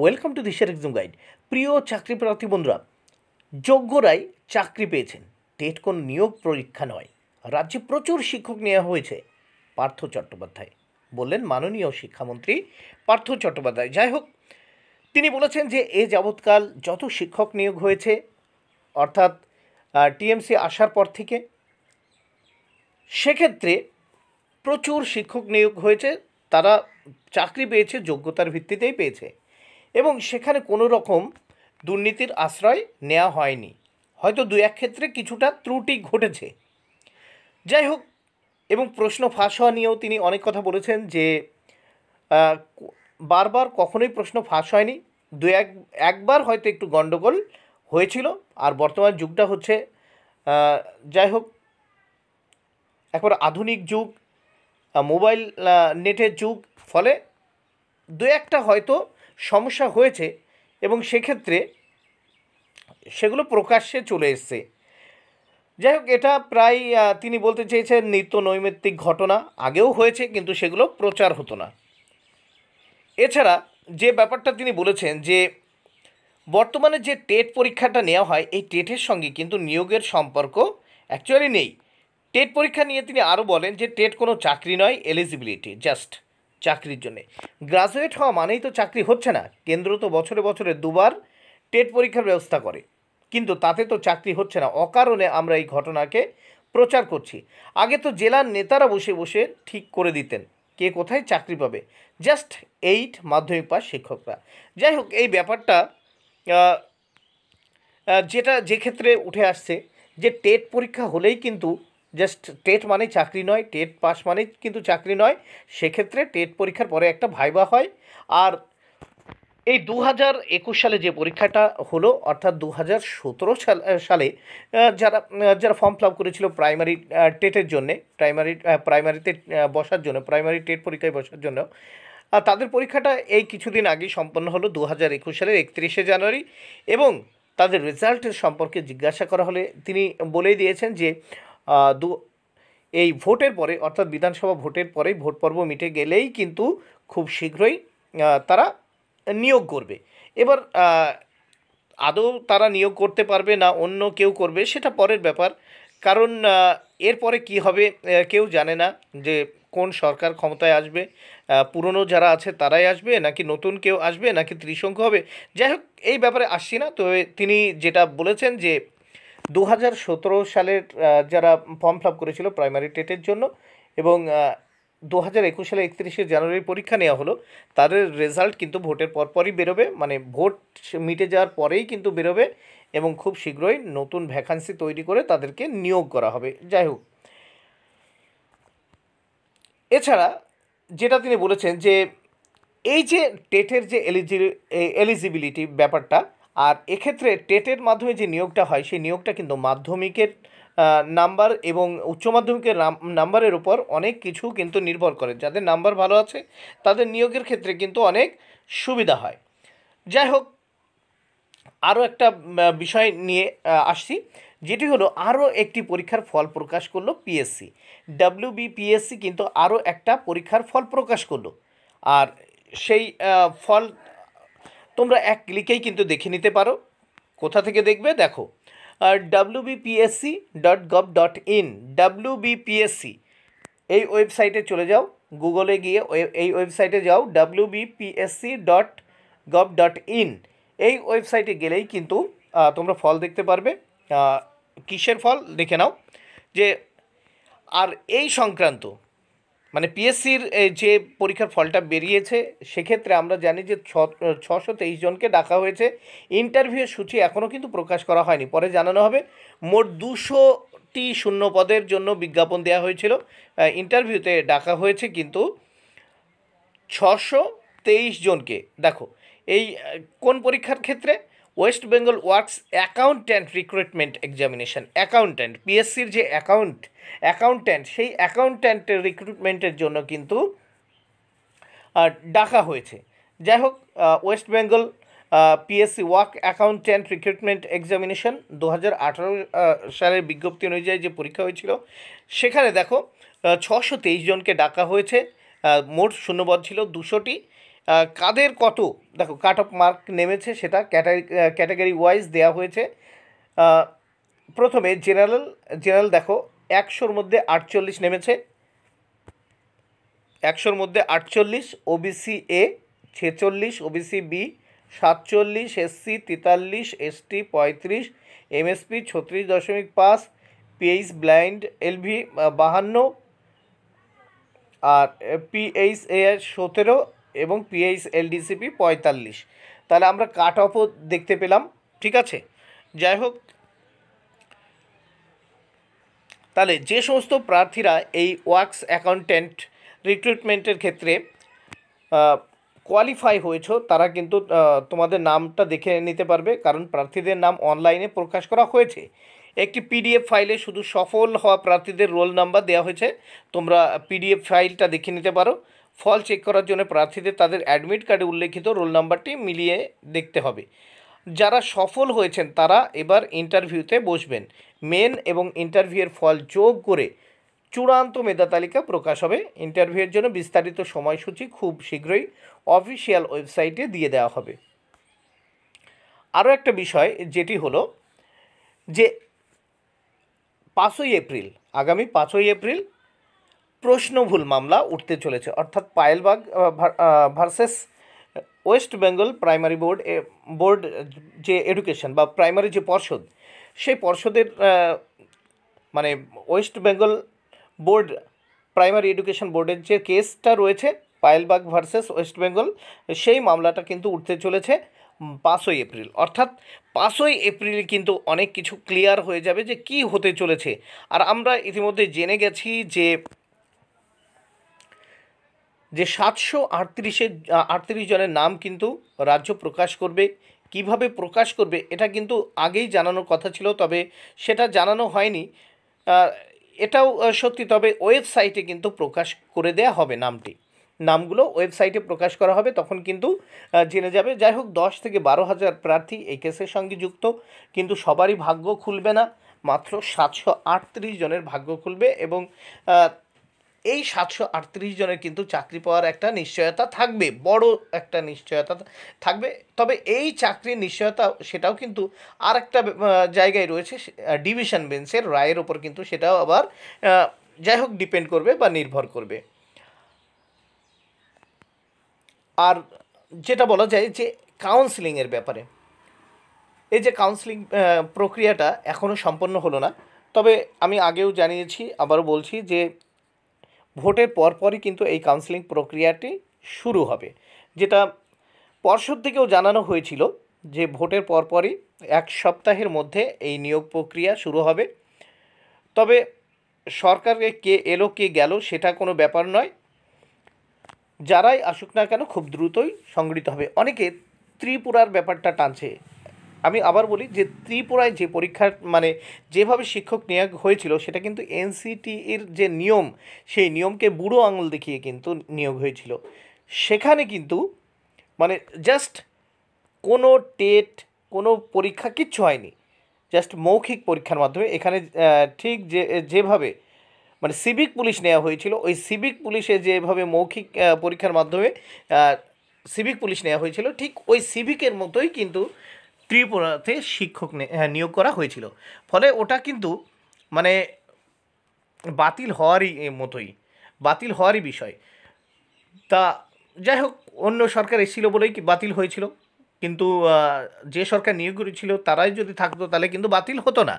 welcome to দিশের exam guide প্রিয় চাকরি প্রার্থী বন্ধুরা যোগ্যরাই চাকরি পেয়েছেন টেট কোন নিয়োগ পরীক্ষা নয় রাজ্যে প্রচুর শিক্ষক নেওয়া হয়েছে পার্থ চট্টোপাধ্যায় বললেন মাননীয় শিক্ষামন্ত্রী পার্থ চট্টোপাধ্যায় যাই হোক তিনি বলেছেন যে এ যাবৎকাল যত শিক্ষক নিয়োগ হয়েছে অর্থাৎ টিএমসি আসার পর থেকে সেক্ষেত্রে প্রচুর শিক্ষক নিয়োগ হয়েছে তারা চাকরি পেয়েছে যোগ্যতার ভিত্তিতেই পেয়েছে এবং সেখানে কোনো রকম দুর্নীতির আশ্রয় নেওয়া হয়নি হয়তো দু এক ক্ষেত্রে কিছুটা ত্রুটি ঘটেছে যাই হোক এবং প্রশ্ন ফাঁস হওয়া নিয়েও তিনি অনেক কথা বলেছেন যে বারবার কখনোই প্রশ্ন ফাঁস হয়নি দু এক একবার হয়তো একটু গণ্ডগোল হয়েছিল আর বর্তমান যুগটা হচ্ছে যাই হোক একবার আধুনিক যুগ মোবাইল নেটের যুগ ফলে দু একটা হয়তো সমস্যা হয়েছে এবং সেক্ষেত্রে সেগুলো প্রকাশ্যে চলে এসছে যাই হোক এটা প্রায় তিনি বলতে চেয়েছেন নিত্য নৈমিত্তিক ঘটনা আগেও হয়েছে কিন্তু সেগুলো প্রচার হতো না এছাড়া যে ব্যাপারটা তিনি বলেছেন যে বর্তমানে যে টেট পরীক্ষাটা নেওয়া হয় এই টেটের সঙ্গে কিন্তু নিয়োগের সম্পর্ক অ্যাকচুয়ালি নেই টেট পরীক্ষা নিয়ে তিনি আরও বলেন যে টেট কোনো চাকরি নয় এলিজিবিলিটি জাস্ট চাকরির জন্য গ্রাজুয়েট হওয়া মানেই তো চাকরি হচ্ছে না কেন্দ্র তো বছরে বছরে দুবার টেট পরীক্ষার ব্যবস্থা করে কিন্তু তাতে তো চাকরি হচ্ছে না অকারণে আমরা এই ঘটনাকে প্রচার করছি আগে তো জেলার নেতারা বসে বসে ঠিক করে দিতেন কে কোথায় চাকরি পাবে জাস্ট এইট মাধ্যমিক পাস শিক্ষকরা যাই হোক এই ব্যাপারটা যেটা যে ক্ষেত্রে উঠে আসছে যে টেট পরীক্ষা হলেই কিন্তু জাস্ট টেট মানে চাকরি নয় টেট পাস মানে কিন্তু চাকরি নয় সেক্ষেত্রে টেট পরীক্ষার পরে একটা ভাইবা হয় আর এই দু হাজার একুশ সালে যে পরীক্ষাটা হলো অর্থাৎ দু হাজার সতেরো সালে যারা যারা ফর্ম ফিল আপ করেছিল প্রাইমারি টেটের জন্যে প্রাইমারি প্রাইমারিতে বসার জন্য প্রাইমারি টেট পরীক্ষায় বসার জন্য আর তাদের পরীক্ষাটা এই কিছুদিন আগেই সম্পন্ন হলো দু হাজার একুশ সালের একত্রিশে জানুয়ারি এবং তাদের রেজাল্টের সম্পর্কে জিজ্ঞাসা করা হলে তিনি বলেই দিয়েছেন যে দু এই ভোটের পরে অর্থাৎ বিধানসভা ভোটের পরেই ভোট পর্ব মিটে গেলেই কিন্তু খুব শীঘ্রই তারা নিয়োগ করবে এবার আদৌ তারা নিয়োগ করতে পারবে না অন্য কেউ করবে সেটা পরের ব্যাপার কারণ এরপরে কি হবে কেউ জানে না যে কোন সরকার ক্ষমতায় আসবে পুরনো যারা আছে তারাই আসবে নাকি নতুন কেউ আসবে নাকি ত্রিসংখ্য হবে যাই হোক এই ব্যাপারে আসছি না তবে তিনি যেটা বলেছেন যে দু সালের যারা ফর্ম ফিল করেছিল প্রাইমারি টেটের জন্য এবং দু হাজার একুশ সালে একত্রিশে জানুয়ারি পরীক্ষা নেওয়া হলো তাদের রেজাল্ট কিন্তু ভোটের পরপরই বেরোবে মানে ভোট মিটে যাওয়ার পরেই কিন্তু বেরোবে এবং খুব শীঘ্রই নতুন ভ্যাকান্সি তৈরি করে তাদেরকে নিয়োগ করা হবে যাই হোক এছাড়া যেটা তিনি বলেছেন যে এই যে টেটের যে এলিজি এলিজিবিলিটি ব্যাপারটা আর এক্ষেত্রে টেটের মাধ্যমে যে নিয়োগটা হয় সেই নিয়োগটা কিন্তু মাধ্যমিকের নাম্বার এবং উচ্চ মাধ্যমিকের নাম্বারের উপর অনেক কিছু কিন্তু নির্ভর করে যাদের নাম্বার ভালো আছে তাদের নিয়োগের ক্ষেত্রে কিন্তু অনেক সুবিধা হয় যাই হোক আরও একটা বিষয় নিয়ে আসছি যেটি হলো আরও একটি পরীক্ষার ফল প্রকাশ করলো পিএসসি ডাব্লিউবিপিএসসি কিন্তু আরও একটা পরীক্ষার ফল প্রকাশ করলো আর সেই ফল তোমরা এক ক্লিকেই কিন্তু দেখে নিতে পারো কোথা থেকে দেখবে দেখো আর WBPSC dot gov dot in WBPSC এই ওয়েবসাইটে চলে যাও গুগলে গিয়ে এই ওয়েবসাইটে যাও WBPSC dot gov dot in এই ওয়েবসাইটে গেলেই কিন্তু তোমরা ফল দেখতে পারবে কিসের ফল দেখে নাও যে আর এই সংক্রান্ত মানে পিএসসির যে পরীক্ষার ফলটা বেরিয়েছে সেক্ষেত্রে আমরা জানি যে ছশো তেইশ জনকে ডাকা হয়েছে ইন্টারভিউয়ের সূচি এখনও কিন্তু প্রকাশ করা হয়নি পরে জানানো হবে মোট দুশোটি শূন্য পদের জন্য বিজ্ঞাপন দেওয়া হয়েছিল ইন্টারভিউতে ডাকা হয়েছে কিন্তু ছশো তেইশ জনকে দেখো এই কোন পরীক্ষার ক্ষেত্রে West Bengal works accountant recruitment examination accountant পিএসসির যে অ্যাকাউন্ট অ্যাকাউন্ট্যান্ট সেই অ্যাকাউন্ট্যান্টের রিক্রুটমেন্টের জন্য কিন্তু ডাকা হয়েছে যাই হোক West Bengal PSC work accountant recruitment examination দু হাজার সালের বিজ্ঞপ্তি অনুযায়ী যে পরীক্ষা হয়েছিল সেখানে দেখো ছশো জনকে ডাকা হয়েছে মোট শূন্যপদ ছিল দুশোটি কাদের কত দেখো কাট অফ মার্ক নেমেছে সেটা ক্যাটাগরি ওয়াইজ দেওয়া হয়েছে প্রথমে জেনারেল জেনারেল দেখো একশোর মধ্যে আটচল্লিশ নেমেছে একশোর মধ্যে আটচল্লিশ ওবিসি এ ছেচল্লিশ ওবিসি বি সাতচল্লিশ এসসি তেতাল্লিশ এসটি পঁয়ত্রিশ এমএসপি ছত্রিশ দশমিক পাঁচ পিএইচ ব্লাইন্ড এলভি বাহান্ন আর পিএইচ এ সতেরো এবং পিএইচ এলডিসিপি পঁয়তাল্লিশ তাহলে আমরা কাট অফও দেখতে পেলাম ঠিক আছে যাই হোক তাহলে যে সমস্ত প্রার্থীরা এই ওয়ার্কস অ্যাকাউন্টেন্ট রিক্রুটমেন্টের ক্ষেত্রে কোয়ালিফাই হয়েছ তারা কিন্তু তোমাদের নামটা দেখে নিতে পারবে কারণ প্রার্থীদের নাম অনলাইনে প্রকাশ করা হয়েছে একটি পিডিএফ ফাইলে শুধু সফল হওয়া প্রার্থীদের রোল নাম্বার দেওয়া হয়েছে তোমরা পিডিএফ ফাইলটা দেখে নিতে পারো ফল চেক করার জন্য প্রার্থীদের তাদের অ্যাডমিট কার্ডে উল্লেখিত রোল নাম্বারটি মিলিয়ে দেখতে হবে যারা সফল হয়েছেন তারা এবার ইন্টারভিউতে বসবেন মেন এবং ইন্টারভিউয়ের ফল যোগ করে চূড়ান্ত মেধা তালিকা প্রকাশ হবে ইন্টারভিউয়ের জন্য বিস্তারিত সময়সূচি খুব শীঘ্রই অফিসিয়াল ওয়েবসাইটে দিয়ে দেওয়া হবে আরও একটা বিষয় যেটি হলো যে পাঁচই এপ্রিল আগামী পাঁচই এপ্রিল প্রশ্নভুল মামলা উঠতে চলেছে অর্থাৎ Payelbag versus West Bengal primary board board যে এডুকেশন বা প্রাইমারি যে পর্ষদ সেই পর্ষদের মানে West Bengal board primary education বোর্ডের যে কেসটা রয়েছে পায়েলবাগ ভার্সেস ওয়েস্ট বেঙ্গল সেই মামলাটা কিন্তু উঠতে চলেছে পাঁচই এপ্রিল অর্থাৎ পাঁচই এপ্রিল কিন্তু অনেক কিছু ক্লিয়ার হয়ে যাবে যে কি হতে চলেছে আর আমরা ইতিমধ্যে জেনে গেছি যে যে সাতশো আটত্রিশের আটত্রিশ জনের নাম কিন্তু রাজ্য প্রকাশ করবে কিভাবে প্রকাশ করবে এটা কিন্তু আগেই জানানোর কথা ছিল তবে সেটা জানানো হয়নি এটাও সত্যি তবে ওয়েবসাইটে কিন্তু প্রকাশ করে দেয়া হবে নামটি নামগুলো ওয়েবসাইটে প্রকাশ করা হবে তখন কিন্তু জেনে যাবে যাই হোক দশ থেকে বারো হাজার প্রার্থী এই কেসের সঙ্গে যুক্ত কিন্তু সবারই ভাগ্য খুলবে না মাত্র সাতশো আটত্রিশ জনের ভাগ্য খুলবে এবং এই সাতশো আটত্রিশ জনের কিন্তু চাকরি পাওয়ার একটা নিশ্চয়তা থাকবে বড় একটা নিশ্চয়তা থাকবে তবে এই চাকরির নিশ্চয়তা সেটাও কিন্তু আর একটা জায়গায় রয়েছে ডিভিশন বেঞ্চের রায়ের ওপর কিন্তু সেটাও আবার যাই হোক ডিপেন্ড করবে বা নির্ভর করবে আর যেটা বলা যায় যে কাউন্সিলিংয়ের ব্যাপারে এই যে কাউন্সিলিং প্রক্রিয়াটা এখনও সম্পন্ন হলো না তবে আমি আগেও জানিয়েছি আবারও বলছি যে ভোটের পরপরই কিন্তু এই কাউন্সিলিং প্রক্রিয়াটি শুরু হবে যেটা পর্ষদ থেকেও জানানো হয়েছিল যে ভোটের পরপরই এক সপ্তাহের মধ্যে এই নিয়োগ প্রক্রিয়া শুরু হবে তবে সরকারকে কে এলো কে গেল সেটা কোনো ব্যাপার নয় যারাই আসুক না কেন খুব দ্রুতই সংগঠিত হবে অনেকে ত্রিপুরার ব্যাপারটা টানছে আমি আবার বলি যে ত্রিপুরায় যে পরীক্ষার মানে যেভাবে শিক্ষক নিয়োগ হয়েছিল সেটা কিন্তু এনসিটির যে নিয়ম সেই নিয়মকে বুড়ো আঙুল দেখিয়ে কিন্তু নিয়োগ হয়েছিল সেখানে কিন্তু মানে জাস্ট কোনো টেট কোনো পরীক্ষা কিচ্ছু হয়নি জাস্ট মৌখিক পরীক্ষার মাধ্যমে এখানে ঠিক যে যেভাবে মানে সিভিক পুলিশ নেওয়া হয়েছিল ওই সিভিক পুলিশে যেভাবে মৌখিক পরীক্ষার মাধ্যমে সিভিক পুলিশ নেওয়া হয়েছিল ঠিক ওই সিভিকের মতোই কিন্তু ত্রিপুরাতে শিক্ষক নিয়োগ করা হয়েছিল ফলে ওটা কিন্তু মানে বাতিল হওয়ারই মতোই বাতিল হওয়ারই বিষয় তা যাই হোক অন্য সরকার এসেছিলো বলেই বাতিল হয়েছিল কিন্তু যে সরকার নিয়োগ করেছিল তারাই যদি থাকতো তাহলে কিন্তু বাতিল হতো না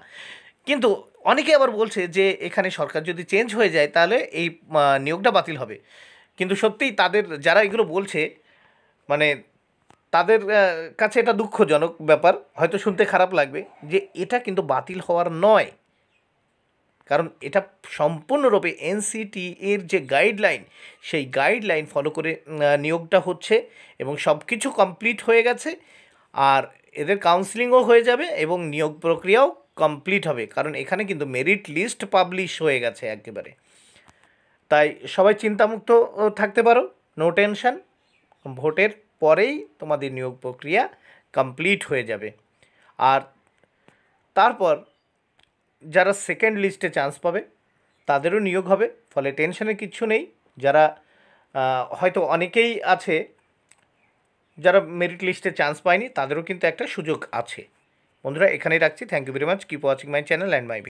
কিন্তু অনেকে আবার বলছে যে এখানে সরকার যদি চেঞ্জ হয়ে যায় তাহলে এই নিয়োগটা বাতিল হবে কিন্তু সত্যিই তাদের যারা এগুলো বলছে মানে তাদের কাছে এটা দুঃখজনক ব্যাপার হয়তো শুনতে খারাপ লাগবে যে এটা কিন্তু বাতিল হওয়ার নয় কারণ এটা সম্পূর্ণরূপে এনসিটি এর যে গাইডলাইন সেই গাইডলাইন ফলো করে নিয়োগটা হচ্ছে এবং সব কিছু কমপ্লিট হয়ে গেছে আর এদের কাউন্সিলিংও হয়ে যাবে এবং নিয়োগ প্রক্রিয়াও কমপ্লিট হবে কারণ এখানে কিন্তু মেরিট লিস্ট পাবলিশ হয়ে গেছে একেবারে তাই সবাই চিন্তামুক্ত থাকতে পারো নো টেনশান ভোটের পরেই তোমাদের নিয়োগ প্রক্রিয়া কমপ্লিট হয়ে যাবে আর তারপর যারা সেকেন্ড লিস্টে চান্স পাবে তাদেরও নিয়োগ হবে ফলে টেনশনের কিছু নেই যারা হয়তো অনেকেই আছে যারা মেরিট লিস্টে চান্স পায়নি তাদেরও কিন্তু একটা সুযোগ আছে বন্ধুরা এখানেই রাখছি thank you very much keep watching my channel and my